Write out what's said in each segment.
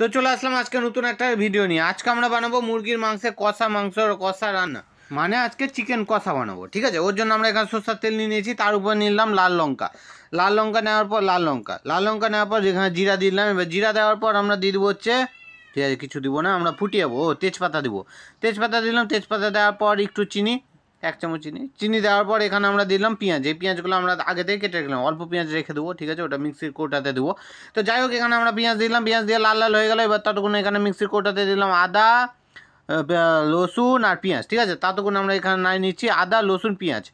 তো চলে আসলাম আজকে নতুন একটা ভিডিও নিয়ে আজকে আমরা বানাবো মুরগির মাংসের কষা মাংস কষা রান্না মানে আজকে চিকেন কষা বানাবো ঠিক আছে ওর জন্য আমরা এখানে সরষার তেল নিয়ে নিয়েছি তার উপর নিলাম লাল লঙ্কা লাল লঙ্কা নেওয়ার পর লাল লঙ্কা লাল লঙ্কা নেওয়ার পর যেখানে জিরা দিলাম এবার জিরা দেওয়ার পর আমরা দিয়ে দেবো হচ্ছে ঠিক আছে কিছু দিব না আমরা ফুটিয়ে যাবো ও তেজপাতা দিব তেজপাতা দিলাম তেজপাতা দেওয়ার পর একটু চিনি এক চামচ চিনি চিনি দেওয়ার পর এখানে আমরা দিলাম পেঁয়াজ এই পেঁয়াজগুলো আমরা আগে থেকে কেটে রেখলাম অল্প পেঁয়াজ রেখে দেবো ঠিক আছে ওটা মিক্সির কোটাতে দেবো তো যাই হোক এখানে আমরা পেঁয়াজ দিলাম পেঁয়াজ দিয়ে লাল লাল হয়ে গেলো এবার ততক্ষণ এখানে মিক্সির কোটাতে দিলাম আদা রসুন আর পেঁয়াজ ঠিক আছে ততক্ষণ আমরা এখানে নাই নিচ্ছি আদা রসুন পেঁয়াজ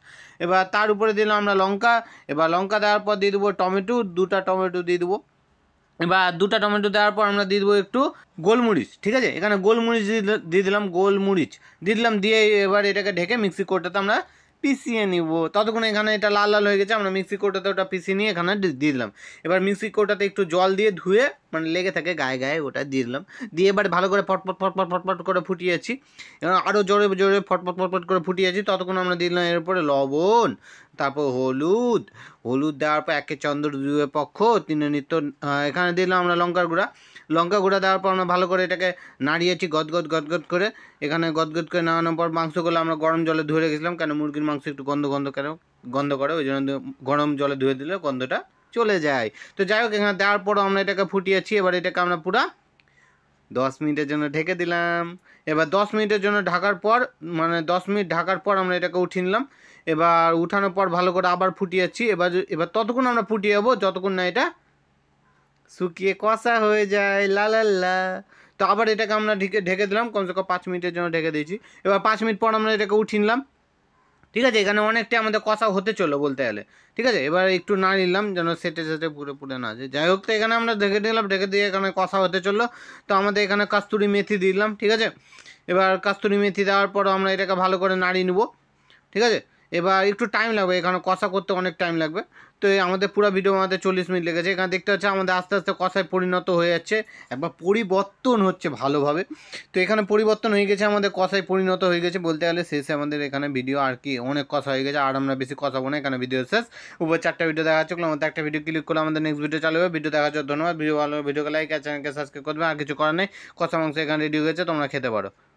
এবার তার উপরে দিলাম আমরা লঙ্কা এবার লঙ্কা দেওয়ার পর দিয়ে দেবো টমেটো দুটা টমেটো দিয়ে দেবো বা দুটা টমেটো দেওয়ার পর আমরা দিয়ে দেবো একটু গোলমরিচ ঠিক আছে এখানে গোলমরিচ দিয়ে দিলাম গোলমরিচ দিয়ে দিলাম দিয়ে এবার এটাকে ঢেকে মিক্সি কোটাতে আমরা পিসিয়ে নিব ততক্ষণ এখানে এটা লাল লাল হয়ে গেছে আমরা মিক্সি কোটাতে ওটা পিসিয়ে নিয়ে এখানে দিয়ে দিলাম এবার মিক্সি কোটাতে একটু জল দিয়ে ধুয়ে মানে লেগে থাকে গায়ে গায়ে ওটা দিয়ে দিলাম দিয়ে এবার ভালো করে ফটফট ফটফট ফটফট করে ফুটিয়েছি এবং আরও জোরে জোরে ফটফট ফটফট করে ফুটিয়েছি ততক্ষণ আমরা দিয়ে দিলাম এরপরে লবণ তারপর হলুদ হলুদ দেওয়ার পর একে চন্দ্র দুয়ে পক্ষ তিনে নিত্য এখানে দিলাম আমরা লঙ্কার গুঁড়া লঙ্কা গুঁড়া দেওয়ার পর আমরা ভালো করে এটাকে নাড়িয়েছি গদগদ গদগদ করে এখানে গদগদ করে নাড়ানোর পর মাংসগুলো আমরা গরম জলে ধুয়ে রেখেছিলাম কেন মুরগির মাংস একটু গন্ধ গন্ধ কেন গন্ধ করে ওই জন্য গরম জলে ধুয়ে দিলে গন্ধটা চলে যায় তো যাই হোক এখানে দেওয়ার পরও আমরা এটাকে ফুটিয়েছি এবার এটাকে আমরা পুরা দশ মিনিটের জন্য ঢেকে দিলাম এবার দশ মিনিটের জন্য ঢাকার পর মানে দশ মিনিট ঢাকার পর আমরা এটাকে উঠিয়ে নিলাম এবার উঠানোর পর ভালো করে আবার ফুটিয়েছি এবার এবার ততক্ষণ আমরা ফুটিয়ে যাবো যতক্ষণ না এটা শুকিয়ে কষা হয়ে যায় লালাল্লা তো আবার এটাকে আমরা ঢেকে ঢেকে দিলাম কমসে কম পাঁচ মিনিটের জন্য ঢেকে দিয়েছি এবার পাঁচ মিনিট পর আমরা এটাকে উঠিয়ে নিলাম ঠিক আছে এখানে অনেকটাই আমাদের কষা হতে চলো বলতে গেলে ঠিক আছে এবার একটু না নিলাম যেন সেটে সেটে পুরো পুরে না যায় যাই হোক তো এখানে আমরা ডেকে দিলাম ডেকে দিয়ে এখানে কষা হতে চললো তো আমাদের এখানে কাস্তুরি মেথি দিলাম ঠিক আছে এবার কাস্তুরি মেথি দেওয়ার পর আমরা এটাকে ভালো করে নাড়িয়ে নেবো ঠিক আছে এবার একটু টাইম লাগবে এখানে কষা করতে অনেক টাইম লাগবে তো আমাদের পুরো ভিডিও আমাদের চল্লিশ মিনিট লেগেছে এখানে দেখতে হচ্ছে আমাদের আস্তে আস্তে কথায় পরিণত হয়ে যাচ্ছে একবার পরিবর্তন হচ্ছে ভালোভাবে তো এখানে পরিবর্তন হয়ে গেছে আমাদের কথায় পরিণত হয়ে গেছে বলতে গেলে শেষে আমাদের এখানে ভিডিও আর কি অনেক কথা হয়ে গেছে আর আমরা বেশি কথা বলবো না এখানে ভিডিও শেষ উপর চারটা ভিডিও দেখা যাচ্ছে আমাদের একটা ভিডিও ক্লিক করলে আমাদের নেক্সট ভিডিও চালু হবে ভিডিও দেখার জন্য ধন্যবাদ ভিডিও ভালো ভিডিওকে লাইক আর চ্যানেলকে সাবস্ক্রাইব করবে আর কিছু করার নেই কথা মাংস এখানে রেডি হয়ে গেছে তোমরা খেতে পারো